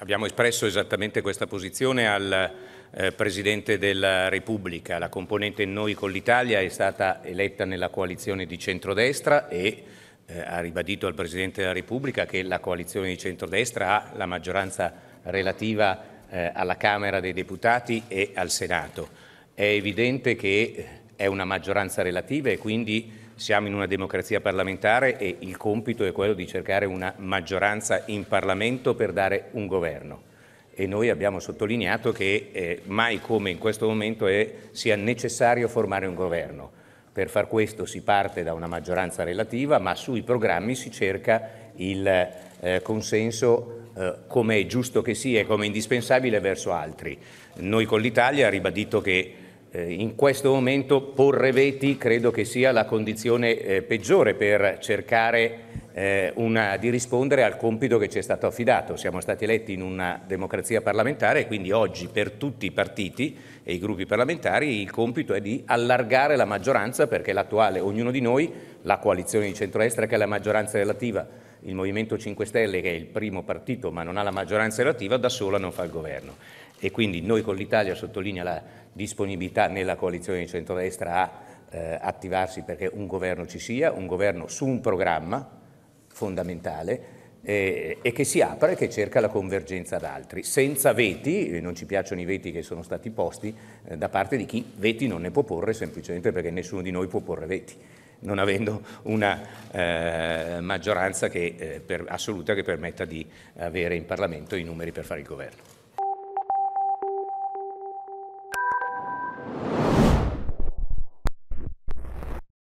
Abbiamo espresso esattamente questa posizione al eh, Presidente della Repubblica. La componente Noi con l'Italia è stata eletta nella coalizione di centrodestra e eh, ha ribadito al Presidente della Repubblica che la coalizione di centrodestra ha la maggioranza relativa eh, alla Camera dei Deputati e al Senato. È evidente che eh, è una maggioranza relativa e quindi siamo in una democrazia parlamentare e il compito è quello di cercare una maggioranza in Parlamento per dare un governo e noi abbiamo sottolineato che eh, mai come in questo momento è, sia necessario formare un governo. Per far questo si parte da una maggioranza relativa, ma sui programmi si cerca il eh, consenso eh, come è giusto che sia e come è indispensabile verso altri. Noi con l'Italia ha ribadito che eh, in questo momento porre veti credo che sia la condizione eh, peggiore per cercare eh, una, di rispondere al compito che ci è stato affidato. Siamo stati eletti in una democrazia parlamentare e quindi oggi per tutti i partiti e i gruppi parlamentari il compito è di allargare la maggioranza perché l'attuale, ognuno di noi, la coalizione di centroestra che è la maggioranza relativa, il Movimento 5 Stelle che è il primo partito ma non ha la maggioranza relativa, da sola non fa il governo e quindi noi con l'Italia sottolinea la disponibilità nella coalizione di centrodestra a eh, attivarsi perché un governo ci sia, un governo su un programma fondamentale eh, e che si apre e che cerca la convergenza ad altri, senza veti, non ci piacciono i veti che sono stati posti eh, da parte di chi veti non ne può porre semplicemente perché nessuno di noi può porre veti non avendo una eh, maggioranza che, eh, per, assoluta che permetta di avere in Parlamento i numeri per fare il governo.